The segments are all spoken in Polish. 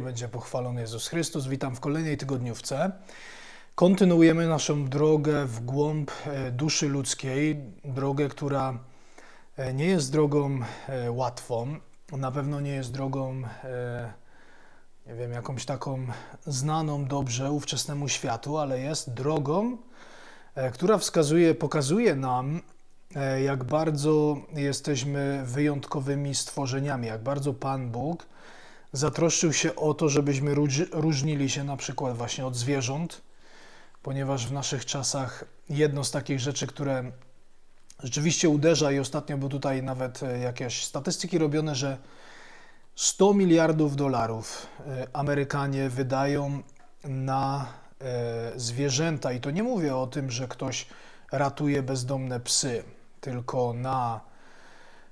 będzie pochwalony Jezus Chrystus. Witam w kolejnej tygodniówce. Kontynuujemy naszą drogę w głąb e, duszy ludzkiej, drogę, która e, nie jest drogą e, łatwą, na pewno nie jest drogą, nie wiem, jakąś taką znaną dobrze ówczesnemu światu, ale jest drogą, która wskazuje, pokazuje nam, jak bardzo jesteśmy wyjątkowymi stworzeniami, jak bardzo Pan Bóg zatroszczył się o to, żebyśmy różnili się na przykład właśnie od zwierząt, ponieważ w naszych czasach jedno z takich rzeczy, które rzeczywiście uderza i ostatnio były tutaj nawet e, jakieś statystyki robione, że 100 miliardów dolarów e, Amerykanie wydają na e, zwierzęta i to nie mówię o tym, że ktoś ratuje bezdomne psy, tylko na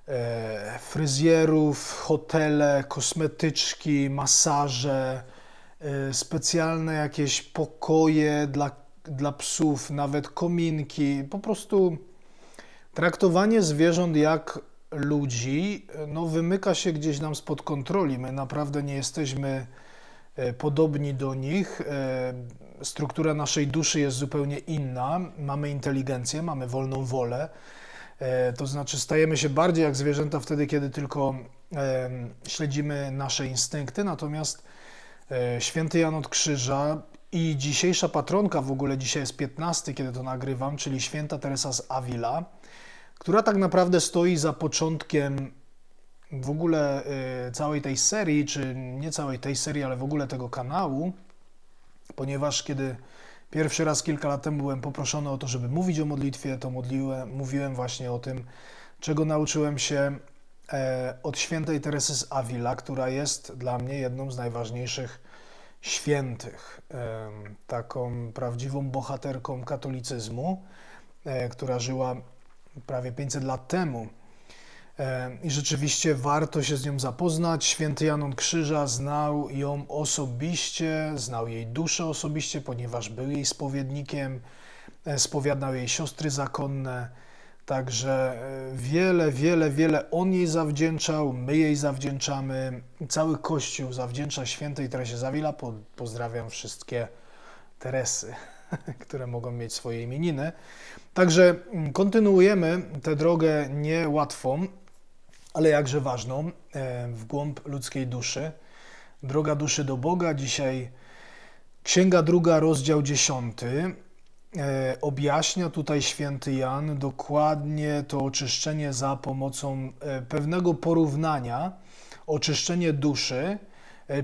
E, fryzjerów, hotele, kosmetyczki, masaże, e, specjalne jakieś pokoje dla, dla psów, nawet kominki. Po prostu traktowanie zwierząt jak ludzi no, wymyka się gdzieś nam spod kontroli. My naprawdę nie jesteśmy e, podobni do nich. Struktura naszej duszy jest zupełnie inna. Mamy inteligencję, mamy wolną wolę. E, to znaczy, stajemy się bardziej jak zwierzęta wtedy, kiedy tylko śledzimy nasze instynkty. Natomiast e, święty Jan od Krzyża i dzisiejsza patronka, w ogóle dzisiaj jest 15, kiedy to nagrywam, czyli święta Teresa z Avila, która tak naprawdę stoi za początkiem w ogóle e, całej tej serii, czy nie całej tej serii, ale w ogóle tego kanału, ponieważ kiedy Pierwszy raz kilka lat temu byłem poproszony o to, żeby mówić o modlitwie, to modliłem, mówiłem właśnie o tym, czego nauczyłem się e, od świętej Teresy z Avila, która jest dla mnie jedną z najważniejszych świętych, e, taką prawdziwą bohaterką katolicyzmu, e, która żyła prawie 500 lat temu i rzeczywiście warto się z nią zapoznać. Święty Janon Krzyża znał ją osobiście, znał jej duszę osobiście, ponieważ był jej spowiednikiem, e, spowiadał jej siostry zakonne. Także e, wiele, wiele, wiele on jej zawdzięczał, my jej zawdzięczamy, cały Kościół zawdzięcza świętej Teresie Zawila. pozdrawiam wszystkie Teresy, które mogą mieć swoje imieniny. Także mm, kontynuujemy tę drogę niełatwą ale jakże ważną, e, w głąb ludzkiej duszy. Droga duszy do Boga, dzisiaj Księga druga, rozdział dziesiąty. E, objaśnia tutaj święty Jan dokładnie to oczyszczenie za pomocą e, pewnego porównania, oczyszczenie duszy,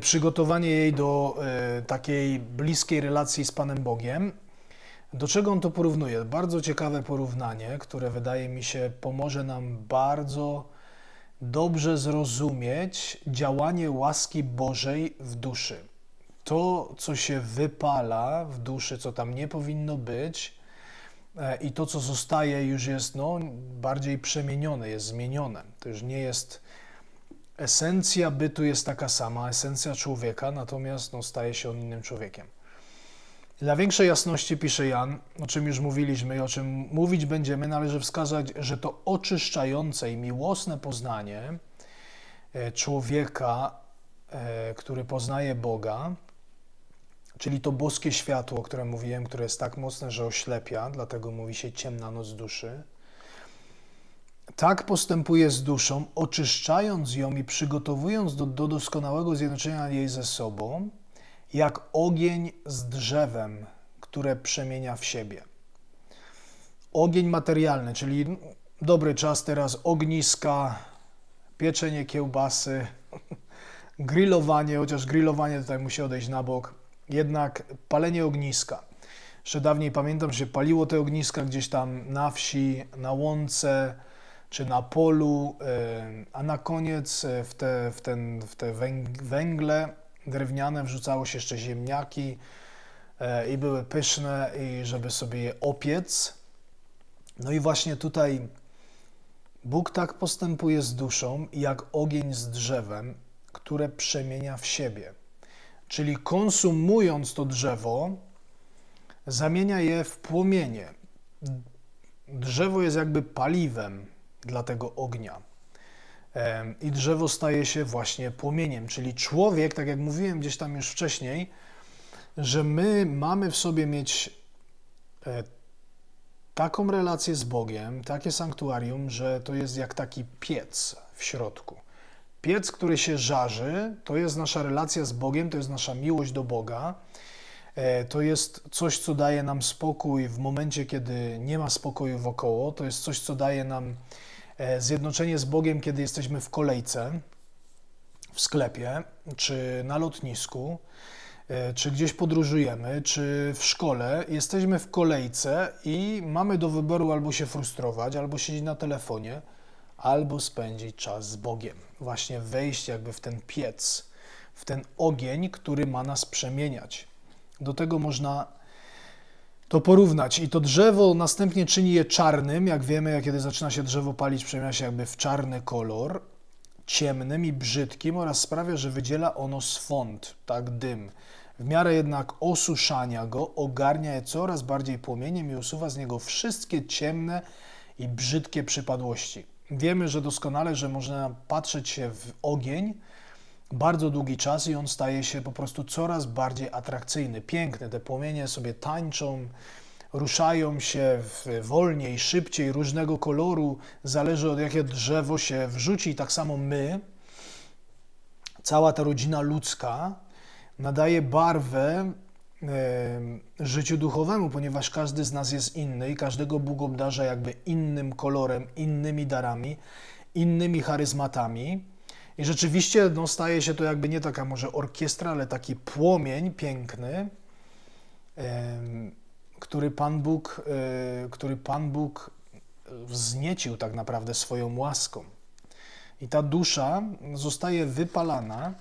przygotowanie jej do takiej bliskiej relacji z Panem Bogiem. Do czego on to porównuje? Bardzo ciekawe porównanie, które wydaje mi się pomoże nam bardzo dobrze zrozumieć działanie łaski Bożej w duszy. To, co się wypala w duszy, co tam nie powinno być, e, i to, co zostaje, już jest no, bardziej przemienione, jest zmienione. To już nie jest. Esencja bytu jest taka sama, esencja człowieka, natomiast no, staje się on innym człowiekiem. Dla większej jasności pisze Jan, o czym już mówiliśmy i o czym mówić będziemy, należy wskazać, że to oczyszczające i miłosne poznanie e, człowieka, e, który poznaje Boga, czyli to boskie światło, o którym mówiłem, które jest tak mocne, że oślepia, dlatego mówi się ciemna noc duszy. Tak postępuje z duszą, oczyszczając ją i przygotowując do, do doskonałego zjednoczenia jej ze sobą, jak ogień z drzewem, które przemienia w siebie. Ogień materialny, czyli dobry czas teraz ogniska, pieczenie kiełbasy, grillowanie, chociaż grillowanie tutaj musi odejść na bok, jednak palenie ogniska. Jeszcze dawniej pamiętam, że się paliło te ogniska gdzieś tam na wsi, na łące czy na polu, a na koniec e, w te, w ten, w te węgle drewniane, wrzucało się jeszcze ziemniaki e, i były pyszne, i żeby sobie je opiec. No i właśnie tutaj Bóg tak postępuje z duszą, jak ogień z drzewem, które przemienia w siebie. Czyli konsumując to drzewo, zamienia je w płomienie. Drzewo jest jakby paliwem dla tego ognia. I drzewo staje się właśnie płomieniem, czyli człowiek, tak jak mówiłem gdzieś tam już wcześniej, że my mamy w sobie mieć e, taką relację z Bogiem, takie sanktuarium, że to jest jak taki piec w środku. Piec, który się żarzy, to jest nasza relacja z Bogiem, to jest nasza miłość do Boga. E, to jest coś, co daje nam spokój w momencie, kiedy nie ma spokoju wokoło. To jest coś, co daje nam E, zjednoczenie z Bogiem, kiedy jesteśmy w kolejce, w sklepie, czy na lotnisku, e, czy gdzieś podróżujemy, czy w szkole, jesteśmy w kolejce i mamy do wyboru albo się frustrować, albo siedzieć na telefonie, albo spędzić czas z Bogiem. Właśnie wejść jakby w ten piec, w ten ogień, który ma nas przemieniać. Do tego można to porównać. I to drzewo następnie czyni je czarnym. Jak wiemy, jak kiedy zaczyna się drzewo palić, przemienia się jakby w czarny kolor, ciemnym i brzydkim oraz sprawia, że wydziela ono swąd, tak dym. W miarę jednak osuszania go ogarnia je coraz bardziej płomieniem i usuwa z niego wszystkie ciemne i brzydkie przypadłości. Wiemy, że doskonale, że można patrzeć się w ogień, bardzo długi czas i on staje się po prostu coraz bardziej atrakcyjny, piękny. Te płomienie sobie tańczą, ruszają się wolniej, szybciej, różnego koloru, zależy od jakie drzewo się wrzuci. Tak samo my, cała ta rodzina ludzka, nadaje barwę życiu duchowemu, ponieważ każdy z nas jest inny i każdego Bóg obdarza jakby innym kolorem, innymi darami, innymi charyzmatami. I rzeczywiście no, staje się to jakby nie taka może orkiestra, ale taki płomień piękny, który Pan Bóg, e, który Pan Bóg wzniecił tak naprawdę swoją łaską. I ta dusza zostaje wypalana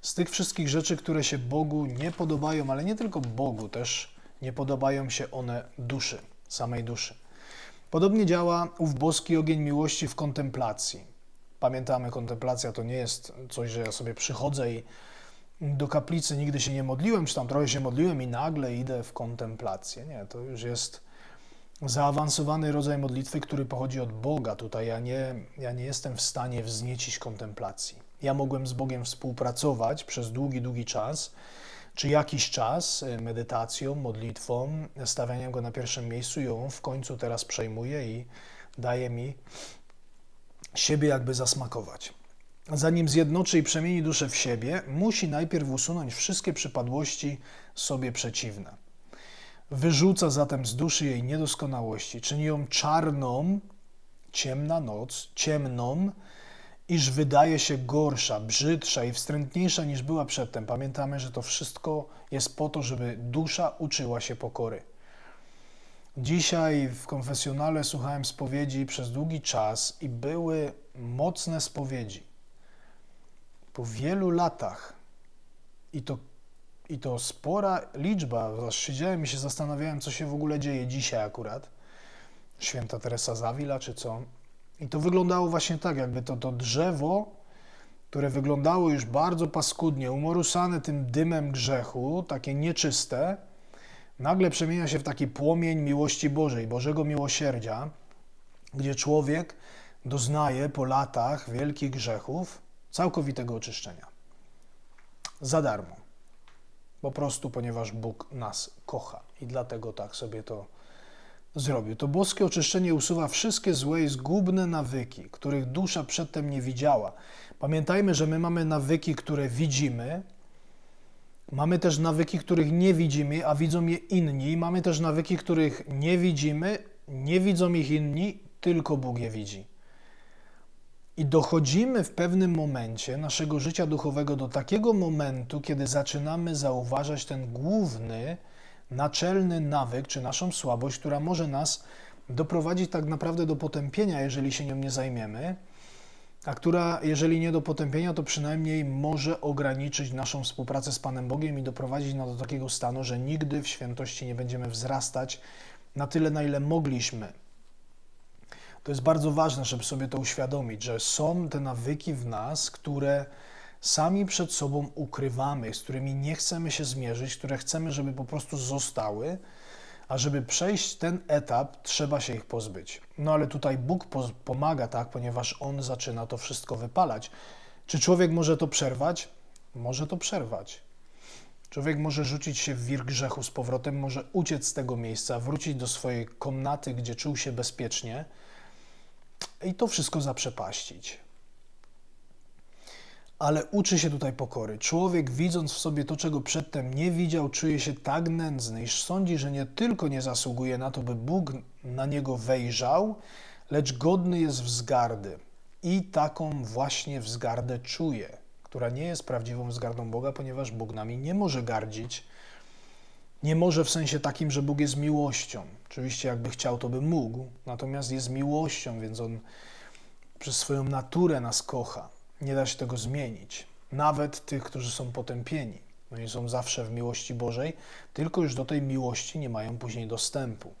z tych wszystkich rzeczy, które się Bogu nie podobają, ale nie tylko Bogu, też nie podobają się one duszy, samej duszy. Podobnie działa ów boski ogień miłości w kontemplacji. Pamiętamy, kontemplacja to nie jest coś, że ja sobie przychodzę i do kaplicy nigdy się nie modliłem, czy tam trochę się modliłem i nagle idę w kontemplację. Nie, to już jest zaawansowany rodzaj modlitwy, który pochodzi od Boga. Tutaj ja nie, ja nie jestem w stanie wzniecić kontemplacji. Ja mogłem z Bogiem współpracować przez długi, długi czas, czy jakiś czas y, medytacją, modlitwą, stawianiem go na pierwszym miejscu i on w końcu teraz przejmuje i daje mi siebie jakby zasmakować. Zanim zjednoczy i przemieni duszę w siebie, musi najpierw usunąć wszystkie przypadłości sobie przeciwne. Wyrzuca zatem z duszy jej niedoskonałości, czyni ją czarną, ciemna noc, ciemną, iż wydaje się gorsza, brzydsza i wstrętniejsza niż była przedtem. Pamiętamy, że to wszystko jest po to, żeby dusza uczyła się pokory. Dzisiaj w konfesjonale słuchałem spowiedzi przez długi czas i były mocne spowiedzi. Po wielu latach i to, i to spora liczba, aż siedziałem i się zastanawiałem, co się w ogóle dzieje dzisiaj akurat. Święta Teresa Zawila czy co. I to wyglądało właśnie tak, jakby to, to drzewo, które wyglądało już bardzo paskudnie, umorusane tym dymem grzechu, takie nieczyste, nagle przemienia się w taki płomień miłości Bożej, Bożego miłosierdzia, gdzie człowiek doznaje po latach wielkich grzechów całkowitego oczyszczenia. Za darmo. Po prostu, ponieważ Bóg nas kocha i dlatego tak sobie to zrobił. To boskie oczyszczenie usuwa wszystkie złe i zgubne nawyki, których dusza przedtem nie widziała. Pamiętajmy, że my mamy nawyki, które widzimy, Mamy też nawyki, których nie widzimy, a widzą je inni. Mamy też nawyki, których nie widzimy, nie widzą ich inni, tylko Bóg je widzi. I dochodzimy w pewnym momencie naszego życia duchowego do takiego momentu, kiedy zaczynamy zauważać ten główny, naczelny nawyk, czy naszą słabość, która może nas doprowadzić tak naprawdę do potępienia, jeżeli się nią nie zajmiemy a która, jeżeli nie do potępienia, to przynajmniej może ograniczyć naszą współpracę z Panem Bogiem i doprowadzić nas do takiego stanu, że nigdy w świętości nie będziemy wzrastać na tyle, na ile mogliśmy. To jest bardzo ważne, żeby sobie to uświadomić, że są te nawyki w nas, które sami przed sobą ukrywamy, z którymi nie chcemy się zmierzyć, które chcemy, żeby po prostu zostały a żeby przejść ten etap, trzeba się ich pozbyć. No ale tutaj Bóg pomaga, tak, ponieważ On zaczyna to wszystko wypalać. Czy człowiek może to przerwać? Może to przerwać. Człowiek może rzucić się w wir grzechu z powrotem, może uciec z tego miejsca, wrócić do swojej komnaty, gdzie czuł się bezpiecznie i to wszystko zaprzepaścić ale uczy się tutaj pokory. Człowiek, widząc w sobie to, czego przedtem nie widział, czuje się tak nędzny, iż sądzi, że nie tylko nie zasługuje na to, by Bóg na niego wejrzał, lecz godny jest wzgardy. I taką właśnie wzgardę czuje, która nie jest prawdziwą wzgardą Boga, ponieważ Bóg nami nie może gardzić. Nie może w sensie takim, że Bóg jest miłością. Oczywiście, jakby chciał, to by mógł, natomiast jest miłością, więc on przez swoją naturę nas kocha. Nie da się tego zmienić. Nawet tych, którzy są potępieni. Oni no są zawsze w miłości Bożej, tylko już do tej miłości nie mają później dostępu.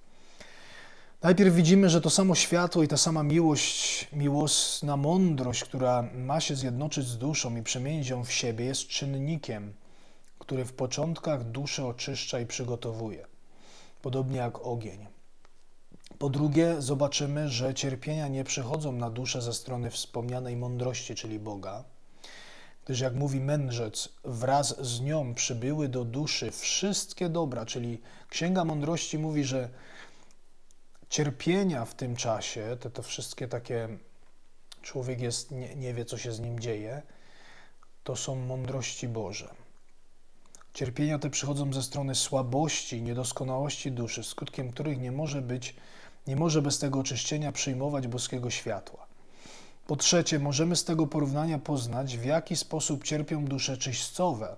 Najpierw widzimy, że to samo światło i ta sama miłość, miłosna mądrość, która ma się zjednoczyć z duszą i przemienić ją w siebie, jest czynnikiem, który w początkach duszę oczyszcza i przygotowuje, podobnie jak ogień. Po drugie, zobaczymy, że cierpienia nie przychodzą na duszę ze strony wspomnianej mądrości, czyli Boga, gdyż jak mówi mędrzec, wraz z nią przybyły do duszy wszystkie dobra, czyli Księga Mądrości mówi, że cierpienia w tym czasie, te, to wszystkie takie, człowiek jest, nie, nie wie, co się z nim dzieje, to są mądrości Boże. Cierpienia te przychodzą ze strony słabości, niedoskonałości duszy, skutkiem których nie może być nie może bez tego oczyszczenia przyjmować boskiego światła. Po trzecie, możemy z tego porównania poznać, w jaki sposób cierpią dusze czyśćcowe.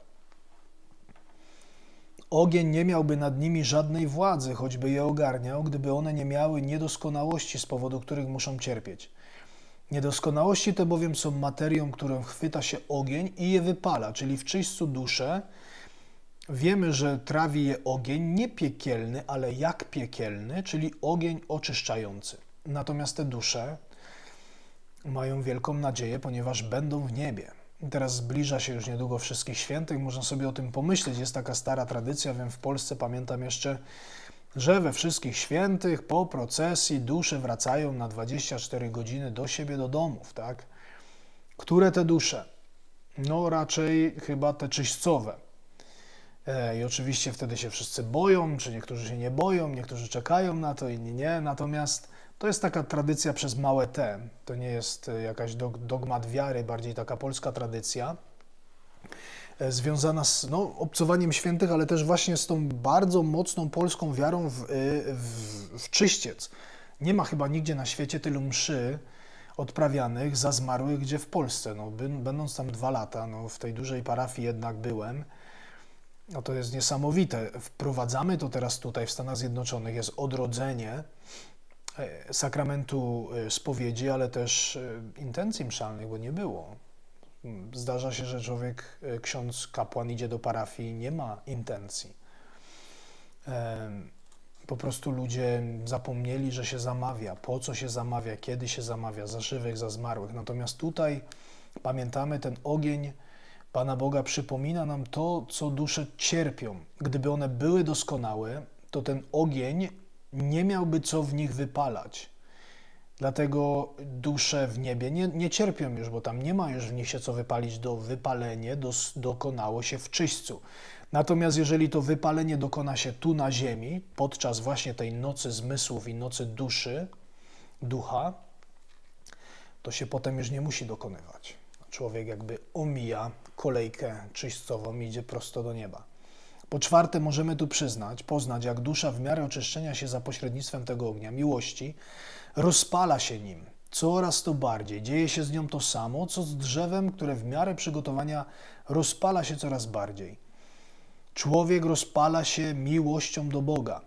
Ogień nie miałby nad nimi żadnej władzy, choćby je ogarniał, gdyby one nie miały niedoskonałości, z powodu których muszą cierpieć. Niedoskonałości te bowiem są materią, którą chwyta się ogień i je wypala, czyli w czyśćcu dusze Wiemy, że trawi je ogień nie piekielny, ale jak piekielny, czyli ogień oczyszczający. Natomiast te dusze mają wielką nadzieję, ponieważ będą w niebie. Teraz zbliża się już niedługo Wszystkich Świętych, można sobie o tym pomyśleć. Jest taka stara tradycja, wiem, w Polsce pamiętam jeszcze, że we Wszystkich Świętych po procesji dusze wracają na 24 godziny do siebie, do domów, tak? Które te dusze? No raczej chyba te czyśćcowe E, I oczywiście wtedy się wszyscy boją, czy niektórzy się nie boją, niektórzy czekają na to, inni nie. Natomiast to jest taka tradycja przez małe T. To nie jest e, jakaś dogmat wiary, bardziej taka polska tradycja e, związana z no, obcowaniem świętych, ale też właśnie z tą bardzo mocną polską wiarą w, w, w czyściec. Nie ma chyba nigdzie na świecie tylu mszy odprawianych za zmarłych, gdzie w Polsce. No, by, będąc tam dwa lata, no, w tej dużej parafii jednak byłem, no to jest niesamowite. Wprowadzamy to teraz tutaj w Stanach Zjednoczonych, jest odrodzenie e, sakramentu e, spowiedzi, ale też e, intencji mszalnych, bo nie było. Zdarza się, że człowiek, ksiądz, kapłan idzie do parafii i nie ma intencji. Po prostu ludzie zapomnieli, że się zamawia, po co się zamawia, kiedy się zamawia, za żywych, za zmarłych. Natomiast tutaj pamiętamy ten ogień Pana Boga przypomina nam to, co dusze cierpią. Gdyby one były doskonałe, to ten ogień nie miałby co w nich wypalać. Dlatego dusze w niebie nie, nie cierpią już, bo tam nie ma już w nich się co wypalić, do wypalenie Do dokonało się w czyśćcu. Natomiast jeżeli to wypalenie dokona się tu na ziemi, podczas właśnie tej nocy zmysłów i nocy duszy, ducha, to się potem już nie musi dokonywać. Człowiek jakby omija kolejkę czyścową i idzie prosto do nieba. Po czwarte, możemy tu przyznać, poznać, jak dusza w miarę oczyszczenia się za pośrednictwem tego ognia miłości rozpala się nim. Coraz to bardziej dzieje się z nią to samo, co z drzewem, które w miarę przygotowania rozpala się coraz bardziej. Człowiek rozpala się miłością do Boga,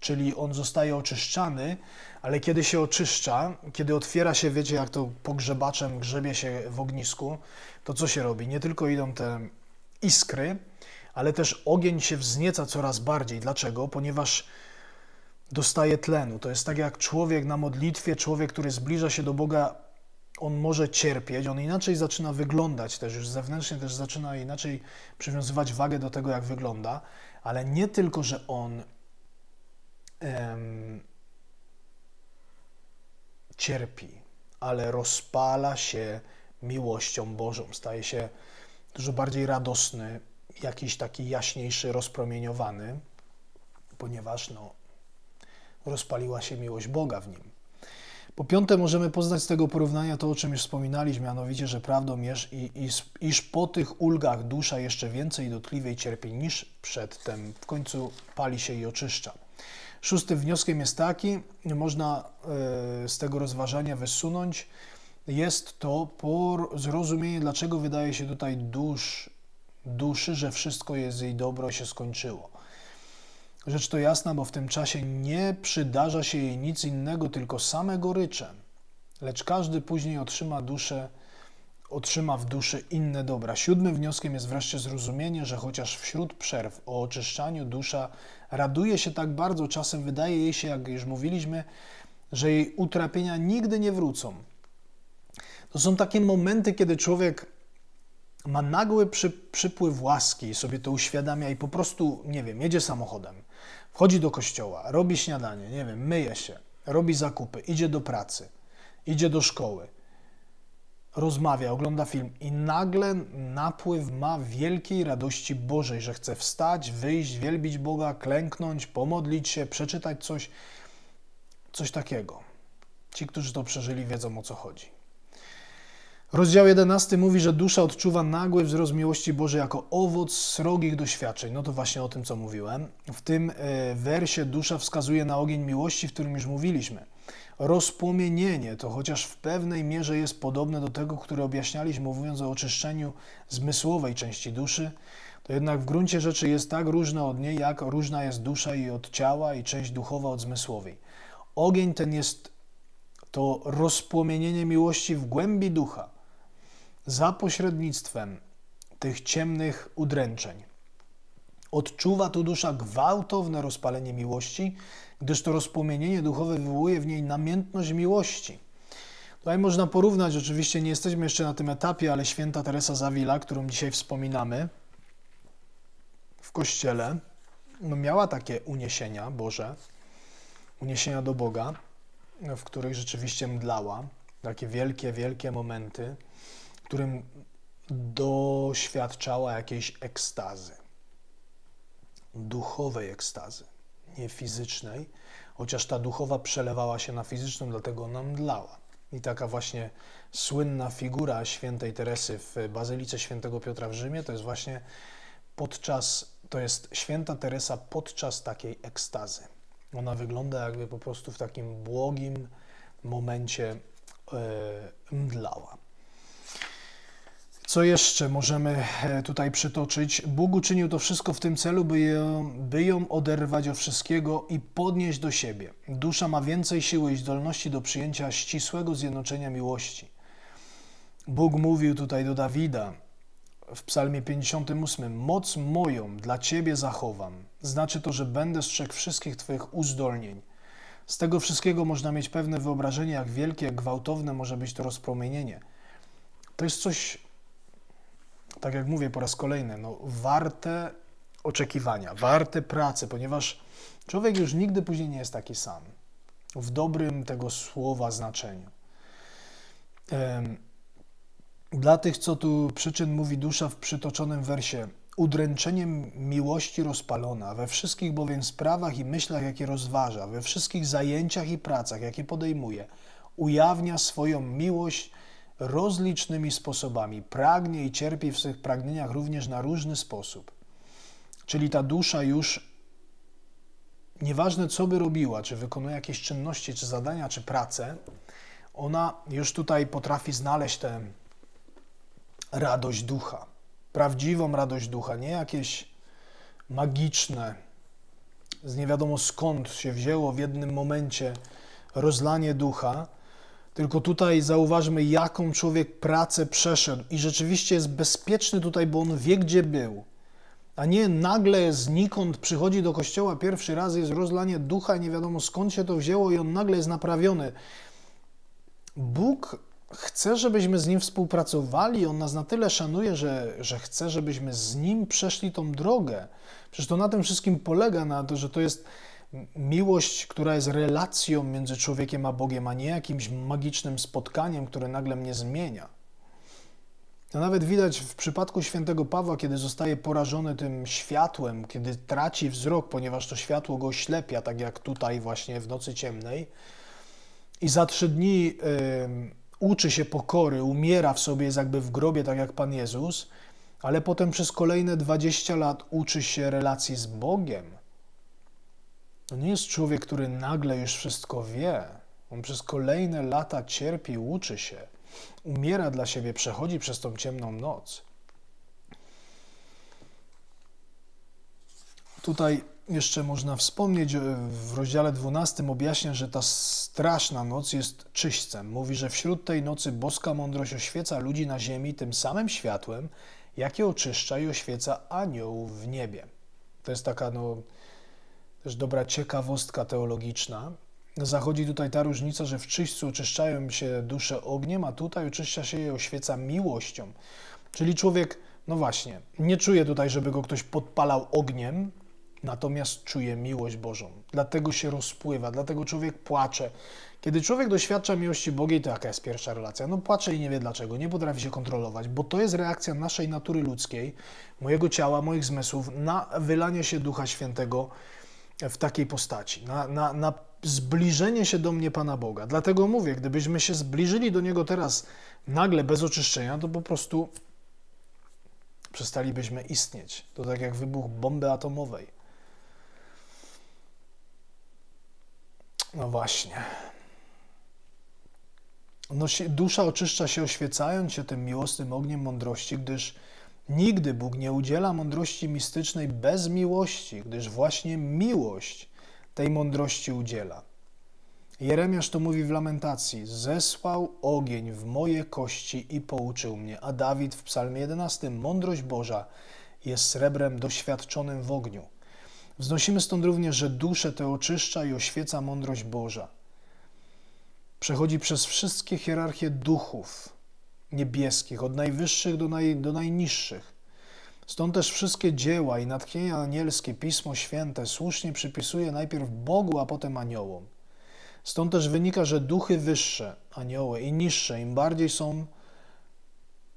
czyli on zostaje oczyszczany ale kiedy się oczyszcza, kiedy otwiera się, wiecie, jak to pogrzebaczem grzebie się w ognisku, to co się robi? Nie tylko idą te iskry, ale też ogień się wznieca coraz bardziej. Dlaczego? Ponieważ dostaje tlenu. To jest tak jak człowiek na modlitwie, człowiek, który zbliża się do Boga, on może cierpieć, on inaczej zaczyna wyglądać też, już zewnętrznie też zaczyna inaczej przywiązywać wagę do tego, jak wygląda, ale nie tylko, że on cierpi, ale rozpala się miłością Bożą, staje się dużo bardziej radosny, jakiś taki jaśniejszy, rozpromieniowany, ponieważ no, rozpaliła się miłość Boga w nim. Po piąte, możemy poznać z tego porównania to, o czym już wspominaliśmy, mianowicie, że prawdą jest, iż po tych ulgach dusza jeszcze więcej dotkliwej cierpi niż przedtem. W końcu pali się i oczyszcza. Szóstym wnioskiem jest taki, można e, z tego rozważania wysunąć, jest to zrozumienie, dlaczego wydaje się tutaj dusz, duszy, że wszystko jest jej dobro się skończyło. Rzecz to jasna, bo w tym czasie nie przydarza się jej nic innego, tylko same gorycze, lecz każdy później otrzyma duszę otrzyma w duszy inne dobra. Siódmym wnioskiem jest wreszcie zrozumienie, że chociaż wśród przerw o oczyszczaniu dusza raduje się tak bardzo, czasem wydaje jej się, jak już mówiliśmy, że jej utrapienia nigdy nie wrócą. To są takie momenty, kiedy człowiek ma nagły przy, przypływ łaski i sobie to uświadamia i po prostu, nie wiem, jedzie samochodem, wchodzi do kościoła, robi śniadanie, nie wiem, myje się, robi zakupy, idzie do pracy, idzie do szkoły, rozmawia, ogląda film i nagle napływ ma wielkiej radości Bożej, że chce wstać, wyjść, wielbić Boga, klęknąć, pomodlić się, przeczytać coś, coś takiego. Ci, którzy to przeżyli, wiedzą o co chodzi. Rozdział 11 mówi, że dusza odczuwa nagły wzrost miłości Bożej jako owoc srogich doświadczeń. No to właśnie o tym, co mówiłem. W tym e, wersie dusza wskazuje na ogień miłości, w którym już mówiliśmy rozpłomienienie to chociaż w pewnej mierze jest podobne do tego, które objaśnialiśmy mówiąc o oczyszczeniu zmysłowej części duszy, to jednak w gruncie rzeczy jest tak różna od niej, jak różna jest dusza i od ciała i część duchowa od zmysłowej. Ogień ten jest to rozpłomienienie miłości w głębi ducha za pośrednictwem tych ciemnych udręczeń. Odczuwa tu dusza gwałtowne rozpalenie miłości, gdyż to rozpłomienienie duchowe wywołuje w niej namiętność miłości. Tutaj można porównać, oczywiście nie jesteśmy jeszcze na tym etapie, ale święta Teresa Zawila, którą dzisiaj wspominamy w kościele, no miała takie uniesienia Boże, uniesienia do Boga, w których rzeczywiście mdlała, takie wielkie, wielkie momenty, w którym doświadczała jakiejś ekstazy, duchowej ekstazy nie fizycznej, chociaż ta duchowa przelewała się na fizyczną, dlatego ona mdlała. I taka właśnie słynna figura świętej Teresy w Bazylice Świętego Piotra w Rzymie to jest właśnie podczas, to jest święta Teresa podczas takiej ekstazy. Ona wygląda jakby po prostu w takim błogim momencie yy, mdlała. Co jeszcze możemy e, tutaj przytoczyć? Bóg uczynił to wszystko w tym celu, by ją, by ją oderwać od wszystkiego i podnieść do siebie. Dusza ma więcej siły i zdolności do przyjęcia ścisłego zjednoczenia miłości. Bóg mówił tutaj do Dawida w Psalmie 58: Moc moją dla ciebie zachowam. Znaczy to, że będę strzegł wszystkich Twoich uzdolnień. Z tego wszystkiego można mieć pewne wyobrażenie, jak wielkie, jak gwałtowne może być to rozpromienienie. To jest coś tak jak mówię po raz kolejny, no, warte oczekiwania, warte pracy, ponieważ człowiek już nigdy później nie jest taki sam. W dobrym tego słowa znaczeniu. Dla tych, co tu przyczyn mówi dusza w przytoczonym wersie, udręczeniem miłości rozpalona, we wszystkich bowiem sprawach i myślach, jakie rozważa, we wszystkich zajęciach i pracach, jakie podejmuje, ujawnia swoją miłość rozlicznymi sposobami. Pragnie i cierpi w swych pragnieniach również na różny sposób. Czyli ta dusza już, nieważne co by robiła, czy wykonuje jakieś czynności, czy zadania, czy pracę, ona już tutaj potrafi znaleźć tę radość ducha. Prawdziwą radość ducha, nie jakieś magiczne, z nie wiadomo skąd się wzięło w jednym momencie rozlanie ducha tylko tutaj zauważmy, jaką człowiek pracę przeszedł i rzeczywiście jest bezpieczny tutaj, bo on wie, gdzie był. A nie nagle znikąd przychodzi do kościoła pierwszy raz, jest rozlanie ducha, nie wiadomo skąd się to wzięło i on nagle jest naprawiony. Bóg chce, żebyśmy z Nim współpracowali, On nas na tyle szanuje, że, że chce, żebyśmy z Nim przeszli tą drogę. Przecież to na tym wszystkim polega, na to, że to jest Miłość, która jest relacją między człowiekiem a Bogiem, a nie jakimś magicznym spotkaniem, które nagle mnie zmienia. To nawet widać w przypadku świętego Pawła, kiedy zostaje porażony tym światłem, kiedy traci wzrok, ponieważ to światło go oślepia, tak jak tutaj właśnie w nocy ciemnej. I za trzy dni uczy się pokory, umiera w sobie, jest jakby w grobie, tak jak Pan Jezus, ale potem przez kolejne 20 lat uczy się relacji z Bogiem – to nie jest człowiek, który nagle już wszystko wie. On przez kolejne lata cierpi, uczy się, umiera dla siebie, przechodzi przez tą ciemną noc. Tutaj jeszcze można wspomnieć, e, w rozdziale 12 objaśnia, że ta straszna noc jest czyśćcem. Mówi, że wśród tej nocy boska mądrość oświeca ludzi na ziemi tym samym światłem, jakie oczyszcza i oświeca anioł w niebie. To jest taka no, też dobra ciekawostka teologiczna. Zachodzi tutaj ta różnica, że w czyśćcu oczyszczają się dusze ogniem, a tutaj oczyszcza się je oświeca miłością. Czyli człowiek, no właśnie, nie czuje tutaj, żeby go ktoś podpalał ogniem, natomiast czuje miłość Bożą. Dlatego się rozpływa, dlatego człowiek płacze. Kiedy człowiek doświadcza miłości Bogiej, to jaka jest pierwsza relacja? No płacze i nie wie dlaczego, nie potrafi się kontrolować, bo to jest reakcja naszej natury ludzkiej, mojego ciała, moich zmysłów na wylanie się Ducha Świętego w takiej postaci, na, na, na zbliżenie się do mnie Pana Boga. Dlatego mówię, gdybyśmy się zbliżyli do Niego teraz nagle bez oczyszczenia, to po prostu przestalibyśmy istnieć. To tak jak wybuch bomby atomowej. No właśnie. No, dusza oczyszcza się oświecając się tym miłosnym ogniem mądrości, gdyż Nigdy Bóg nie udziela mądrości mistycznej bez miłości, gdyż właśnie miłość tej mądrości udziela. Jeremiasz to mówi w lamentacji: Zesłał ogień w moje kości i pouczył mnie. A Dawid w Psalmie 11: Mądrość Boża jest srebrem doświadczonym w ogniu. Wznosimy stąd również, że duszę tę oczyszcza i oświeca mądrość Boża. Przechodzi przez wszystkie hierarchie duchów, niebieskich, od najwyższych do, naj, do najniższych. Stąd też wszystkie dzieła i natchnienia anielskie Pismo Święte słusznie przypisuje najpierw Bogu, a potem aniołom. Stąd też wynika, że duchy wyższe, anioły i niższe, im bardziej są,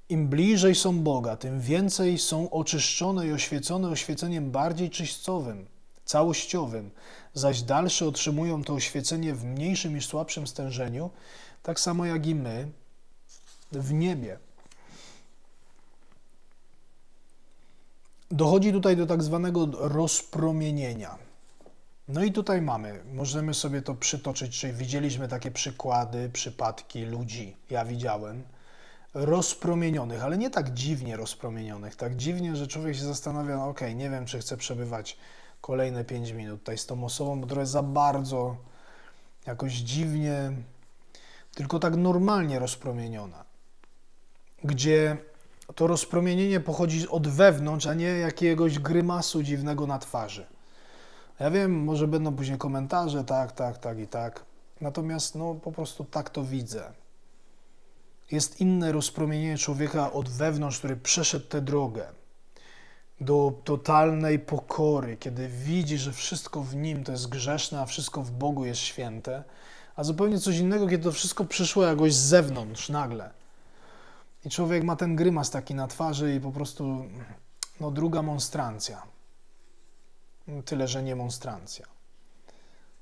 im bliżej są Boga, tym więcej są oczyszczone i oświecone oświeceniem bardziej czyścowym, całościowym, zaś dalsze otrzymują to oświecenie w mniejszym i słabszym stężeniu, tak samo jak i my, w niebie. Dochodzi tutaj do tak zwanego rozpromienienia. No i tutaj mamy, możemy sobie to przytoczyć, czyli widzieliśmy takie przykłady, przypadki ludzi, ja widziałem, rozpromienionych, ale nie tak dziwnie rozpromienionych, tak dziwnie, że człowiek się zastanawia, no, ok, nie wiem, czy chcę przebywać kolejne 5 minut tutaj z tą osobą, bo trochę za bardzo, jakoś dziwnie, tylko tak normalnie rozpromieniona gdzie to rozpromienienie pochodzi od wewnątrz, a nie jakiegoś grymasu dziwnego na twarzy. Ja wiem, może będą później komentarze, tak, tak, tak i tak. Natomiast no, po prostu tak to widzę. Jest inne rozpromienienie człowieka od wewnątrz, który przeszedł tę drogę do totalnej pokory, kiedy widzi, że wszystko w nim to jest grzeszne, a wszystko w Bogu jest święte, a zupełnie coś innego, kiedy to wszystko przyszło jakoś z zewnątrz nagle. I człowiek ma ten grymas taki na twarzy i po prostu, no druga monstrancja. Tyle, że nie monstrancja.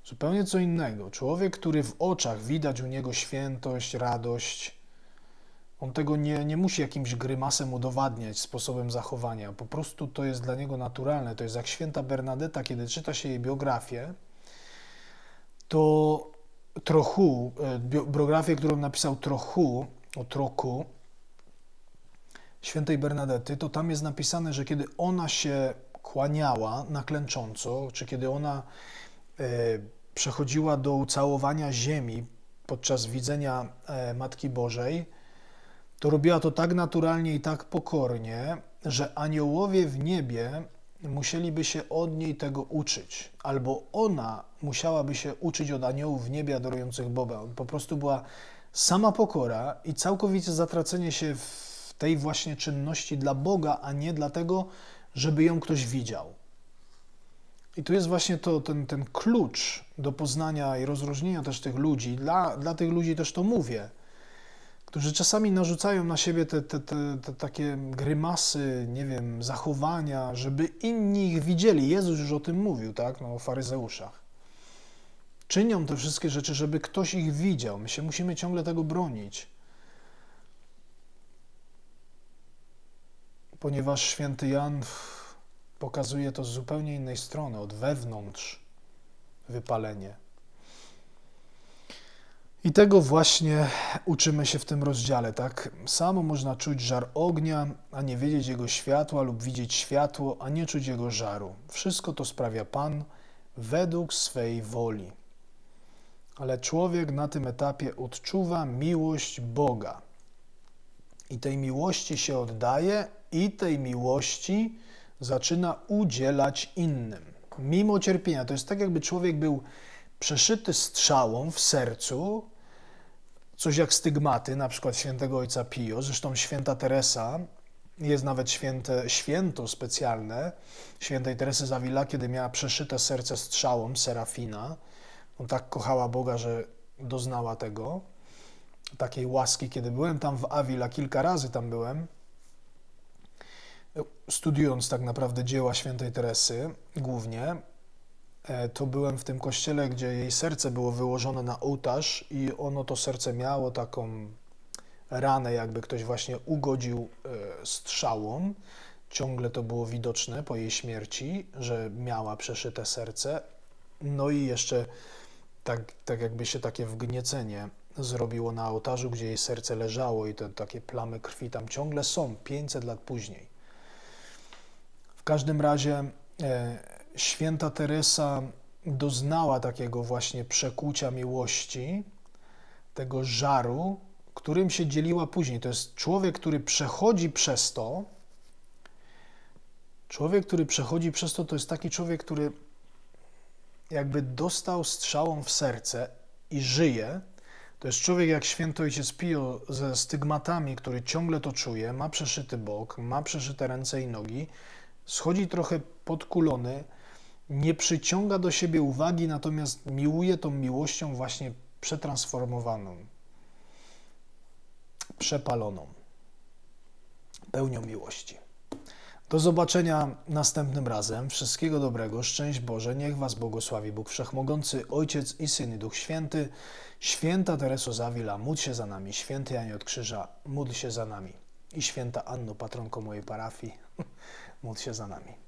Zupełnie co innego. Człowiek, który w oczach widać u niego świętość, radość, on tego nie, nie musi jakimś grymasem udowadniać sposobem zachowania. Po prostu to jest dla niego naturalne. To jest jak święta Bernadetta, kiedy czyta się jej biografię, to trochu, e, biografię, którą napisał trochu, o troku, świętej Bernadety, to tam jest napisane, że kiedy ona się kłaniała na klęcząco, czy kiedy ona e, przechodziła do ucałowania ziemi podczas widzenia e, Matki Bożej, to robiła to tak naturalnie i tak pokornie, że aniołowie w niebie musieliby się od niej tego uczyć, albo ona musiałaby się uczyć od aniołów w niebie adorujących Boga. Po prostu była sama pokora i całkowicie zatracenie się w tej właśnie czynności dla Boga, a nie dlatego, żeby ją ktoś widział. I tu jest właśnie to, ten, ten klucz do poznania i rozróżnienia też tych ludzi. Dla, dla tych ludzi też to mówię, którzy czasami narzucają na siebie te, te, te, te takie grymasy, nie wiem, zachowania, żeby inni ich widzieli. Jezus już o tym mówił, tak? No, o faryzeuszach. Czynią te wszystkie rzeczy, żeby ktoś ich widział. My się musimy ciągle tego bronić. ponieważ święty Jan pokazuje to z zupełnie innej strony, od wewnątrz wypalenie. I tego właśnie uczymy się w tym rozdziale, tak? Samo można czuć żar ognia, a nie wiedzieć jego światła, lub widzieć światło, a nie czuć jego żaru. Wszystko to sprawia Pan według swej woli. Ale człowiek na tym etapie odczuwa miłość Boga i tej miłości się oddaje i tej miłości zaczyna udzielać innym. Mimo cierpienia. To jest tak, jakby człowiek był przeszyty strzałą w sercu, coś jak stygmaty, na przykład świętego ojca Pio, zresztą święta Teresa, jest nawet święte, święto specjalne świętej Teresy Zawila, kiedy miała przeszyte serce strzałą Serafina. On no tak kochała Boga, że doznała tego, takiej łaski, kiedy byłem tam w Avila, kilka razy tam byłem, studiując tak naprawdę dzieła świętej Teresy głównie, e, to byłem w tym kościele, gdzie jej serce było wyłożone na ołtarz i ono to serce miało taką ranę, jakby ktoś właśnie ugodził e, strzałą. Ciągle to było widoczne po jej śmierci, że miała przeszyte serce. No i jeszcze tak, tak jakby się takie wgniecenie zrobiło na ołtarzu, gdzie jej serce leżało i te takie plamy krwi tam ciągle są 500 lat później każdym razie e, święta Teresa doznała takiego właśnie przekucia miłości, tego żaru, którym się dzieliła później. To jest człowiek, który przechodzi przez to. Człowiek, który przechodzi przez to, to jest taki człowiek, który jakby dostał strzałą w serce i żyje. To jest człowiek jak święto ojciec Pio ze stygmatami, który ciągle to czuje, ma przeszyty bok, ma przeszyte ręce i nogi, Schodzi trochę podkulony, nie przyciąga do siebie uwagi, natomiast miłuje tą miłością właśnie przetransformowaną, przepaloną, pełnią miłości. Do zobaczenia następnym razem. Wszystkiego dobrego, szczęść Boże, niech Was błogosławi Bóg Wszechmogący, Ojciec i Syn i Duch Święty. Święta Tereso Zawila, módl się za nami. Święty Janie od Krzyża, módl się za nami. I święta Anno, patronko mojej parafii. Módl się za nami.